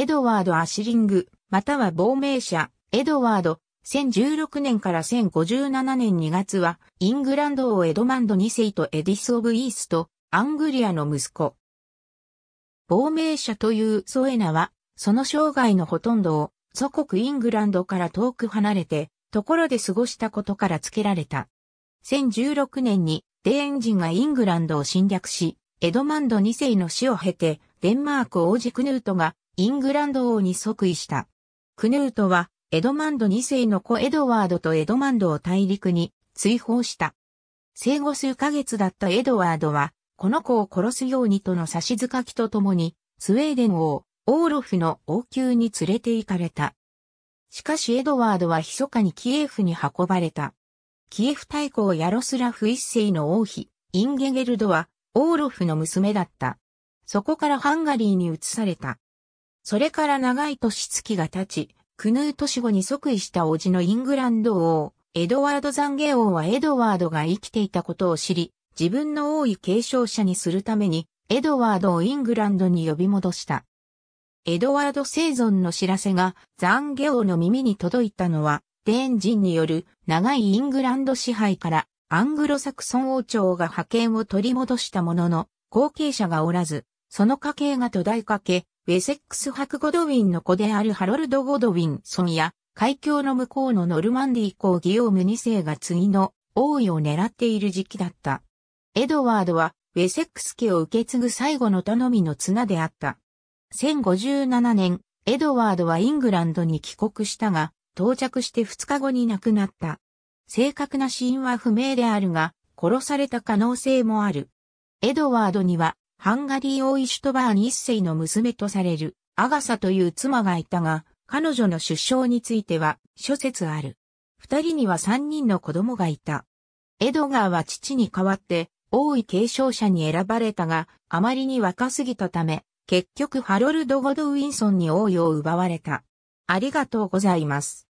エドワード・アシリング、または亡命者、エドワード、1016年から1057年2月は、イングランド王エドマンド2世とエディス・オブ・イースト、アングリアの息子。亡命者というソエナは、その生涯のほとんどを、祖国イングランドから遠く離れて、ところで過ごしたことから付けられた。1016年に、デーン人がイングランドを侵略し、エドマンド2世の死を経て、デンマーク王子クヌートがイングランド王に即位した。クヌートは、エドマンド2世の子エドワードとエドマンドを大陸に追放した。生後数ヶ月だったエドワードは、この子を殺すようにとの差し塚きと共に、スウェーデン王、オーロフの王宮に連れて行かれた。しかしエドワードは密かにキエフに運ばれた。キエフ大公ヤロスラフ一世の王妃、インゲゲルドは、オーロフの娘だった。そこからハンガリーに移された。それから長い年月が経ち、クヌート死後に即位した叔父のイングランド王、エドワードザンゲ王はエドワードが生きていたことを知り、自分の王位継承者にするために、エドワードをイングランドに呼び戻した。エドワード生存の知らせがザンゲ王の耳に届いたのは、デーン人による長いイングランド支配からアングロサクソン王朝が覇権を取り戻したものの、後継者がおらず、その家系が途絶えかけ、ウェセックス博ゴドウィンの子であるハロルド・ゴドウィン・ソンア、海峡の向こうのノルマンディ公ギオーム2世が次の王位を狙っている時期だった。エドワードは、ウェセックス家を受け継ぐ最後の頼みの綱であった。1057年、エドワードはイングランドに帰国したが、到着して2日後に亡くなった。正確な死因は不明であるが、殺された可能性もある。エドワードにはハンガリー王位シュトバーン一世の娘とされるアガサという妻がいたが、彼女の出生については諸説ある。二人には三人の子供がいた。エドガーは父に代わって王位継承者に選ばれたが、あまりに若すぎたため、結局ハロルド・ゴドウィンソンに王位を奪われた。ありがとうございます。